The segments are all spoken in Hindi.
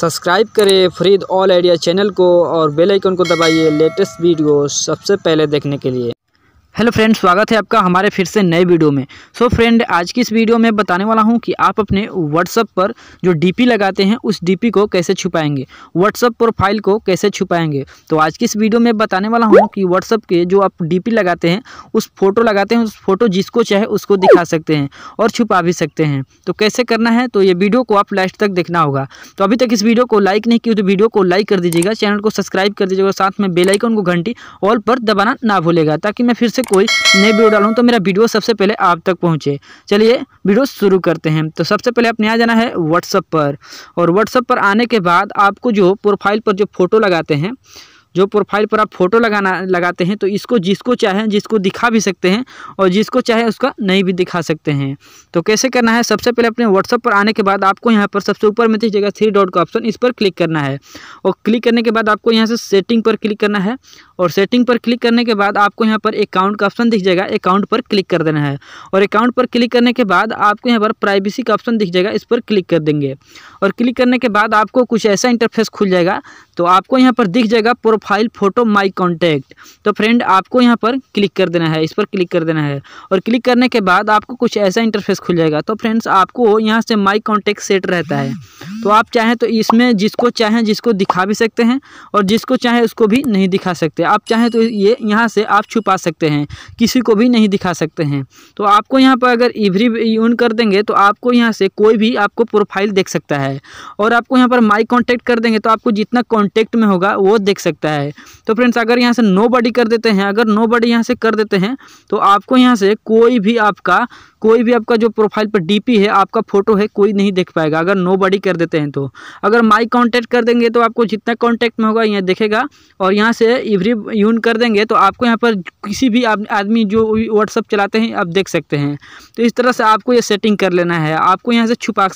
सब्सक्राइब करें फरीद ऑल आइडिया चैनल को और बेल आइकन को दबाइए लेटेस्ट वीडियो सबसे पहले देखने के लिए हेलो फ्रेंड स्वागत है आपका हमारे फिर से नए वीडियो में सो so फ्रेंड आज की इस वीडियो में बताने वाला हूं कि आप अपने व्हाट्सअप पर जो डीपी लगाते हैं उस डीपी को कैसे छुपाएंगे व्हाट्सअप प्रोफाइल को कैसे छुपाएंगे तो आज की इस वीडियो में बताने वाला हूं कि व्हाट्सअप के जो आप डीपी लगाते हैं उस फोटो लगाते हैं उस फोटो जिसको चाहे उसको दिखा सकते हैं और छुपा भी सकते हैं तो कैसे करना है तो ये वीडियो को आप लास्ट तक देखना होगा तो अभी तक इस वीडियो को लाइक नहीं किया तो वीडियो को लाइक कर दीजिएगा चैनल को सब्सक्राइब कर दीजिएगा साथ में बेलाइकन को घंटी ऑल पर दबाना ना भूलेगा ताकि मैं फिर से कोई नई वीडियो डालूँ तो मेरा वीडियो सबसे पहले आप तक पहुँचे चलिए वीडियो शुरू करते हैं तो सबसे पहले आपने आ जाना है व्हाट्सअप पर और व्हाट्सअप पर आने के बाद आपको जो प्रोफाइल पर जो फ़ोटो लगाते हैं जो प्रोफाइल पर आप फ़ोटो लगाना लगाते हैं तो इसको जिसको चाहें जिसको दिखा भी सकते हैं और जिसको चाहे उसका नहीं भी दिखा सकते हैं तो कैसे करना है सबसे पहले अपने व्हाट्सअप पर आने के बाद आपको यहाँ पर सबसे ऊपर में जगह थ्री डॉट का ऑप्शन इस पर क्लिक करना है और क्लिक करने के बाद आपको यहाँ से सेटिंग पर क्लिक करना है और सेटिंग पर क्लिक करने के बाद आपको यहाँ पर अकाउंट का ऑप्शन दिख जाएगा अकाउंट पर क्लिक कर देना है और अकाउंट पर क्लिक करने के बाद आपको यहाँ पर प्राइवेसी का ऑप्शन दिख जाएगा इस पर क्लिक कर देंगे और क्लिक करने के बाद आपको कुछ ऐसा इंटरफेस खुल जाएगा तो आपको यहाँ पर दिख जाएगा प्रोफाइल फ़ोटो माई कॉन्टैक्ट तो फ्रेंड आपको यहाँ पर क्लिक कर देना है इस पर क्लिक कर देना है और क्लिक करने के बाद आपको कुछ ऐसा इंटरफेस खुल जाएगा तो फ्रेंड्स आपको यहाँ से माई कॉन्टैक्ट सेट रहता है तो आप चाहें तो इसमें जिसको चाहें जिसको दिखा भी सकते हैं और जिसको चाहें उसको भी नहीं दिखा सकते आप चाहें तो ये यहाँ से आप छुपा सकते हैं किसी को भी नहीं दिखा सकते हैं तो आपको यहाँ पर अगर इवरी यून कर देंगे तो आपको यहाँ से कोई भी आपको प्रोफाइल देख सकता है और आपको यहाँ पर माई कॉन्टैक्ट कर देंगे तो आपको जितना कॉन्टैक्ट में होगा वो देख सकता है गया है तो फ्रेंड्स अगर यहाँ से नो बॉडी कर देते हैं अगर नो बॉडी यहाँ से कर देते हैं तो आपको यहाँ से कोई भी आपका कोई भी आपका जो प्रोफाइल पर डीपी है आपका फोटो है कोई नहीं देख पाएगा अगर नो बॉडी कर देते हैं तो अगर माई कॉन्टैक्ट कर देंगे तो आपको जितना कॉन्टैक्ट में होगा यहाँ देखेगा और यहाँ से इवरी यून कर देंगे तो आपको यहाँ पर किसी भी आदमी जो व्हाट्सअप चलाते हैं आप देख सकते हैं तो इस तरह से आपको ये सेटिंग कर लेना है आपको यहाँ से छुपा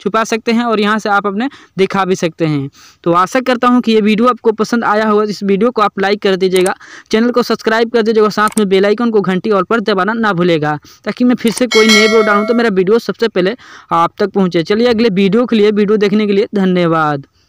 छुपा सकते हैं और यहाँ से आप अपने दिखा भी सकते हैं तो आशा करता हूँ कि ये वीडियो आपको पसंद आया हुआ इस वीडियो को आप लाइक कर दीजिएगा चैनल को सब्सक्राइब कर दीजिएगा साथ में बेलाइकन को घंटी और पर दबाना ना भूलेगा ताकि मैं फिर से कोई नए वीडियो डालूँ तो मेरा वीडियो सबसे पहले आप तक पहुँचे चलिए अगले वीडियो के लिए वीडियो देखने के लिए धन्यवाद